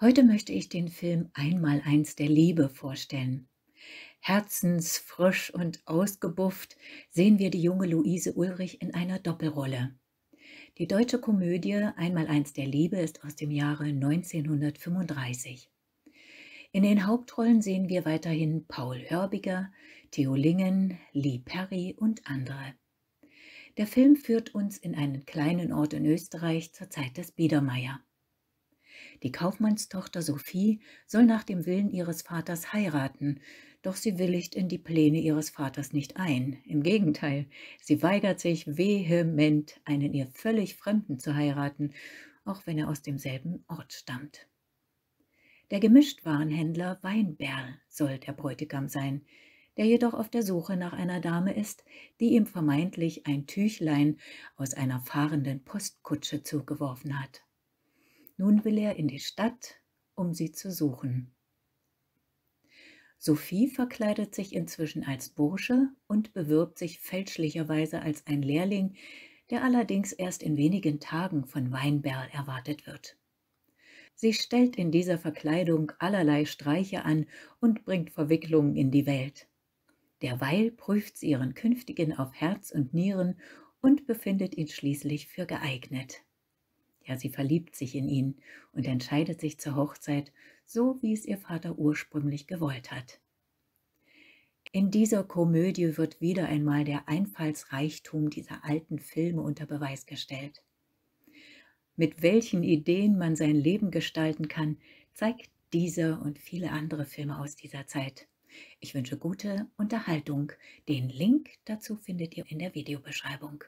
Heute möchte ich den Film Einmal eins der Liebe vorstellen. Herzensfrisch und ausgebufft sehen wir die junge Luise Ulrich in einer Doppelrolle. Die deutsche Komödie Einmal eins der Liebe ist aus dem Jahre 1935. In den Hauptrollen sehen wir weiterhin Paul Hörbiger, Theo Lingen, Lee Perry und andere. Der Film führt uns in einen kleinen Ort in Österreich zur Zeit des Biedermeier. Die Kaufmannstochter Sophie soll nach dem Willen ihres Vaters heiraten, doch sie willigt in die Pläne ihres Vaters nicht ein. Im Gegenteil, sie weigert sich vehement, einen ihr völlig Fremden zu heiraten, auch wenn er aus demselben Ort stammt. Der Gemischtwarenhändler Weinberl soll der Bräutigam sein, der jedoch auf der Suche nach einer Dame ist, die ihm vermeintlich ein Tüchlein aus einer fahrenden Postkutsche zugeworfen hat. Nun will er in die Stadt, um sie zu suchen. Sophie verkleidet sich inzwischen als Bursche und bewirbt sich fälschlicherweise als ein Lehrling, der allerdings erst in wenigen Tagen von Weinberl erwartet wird. Sie stellt in dieser Verkleidung allerlei Streiche an und bringt Verwicklungen in die Welt. Derweil prüft sie ihren Künftigen auf Herz und Nieren und befindet ihn schließlich für geeignet. Ja, sie verliebt sich in ihn und entscheidet sich zur Hochzeit, so wie es ihr Vater ursprünglich gewollt hat. In dieser Komödie wird wieder einmal der Einfallsreichtum dieser alten Filme unter Beweis gestellt. Mit welchen Ideen man sein Leben gestalten kann, zeigt dieser und viele andere Filme aus dieser Zeit. Ich wünsche gute Unterhaltung. Den Link dazu findet ihr in der Videobeschreibung.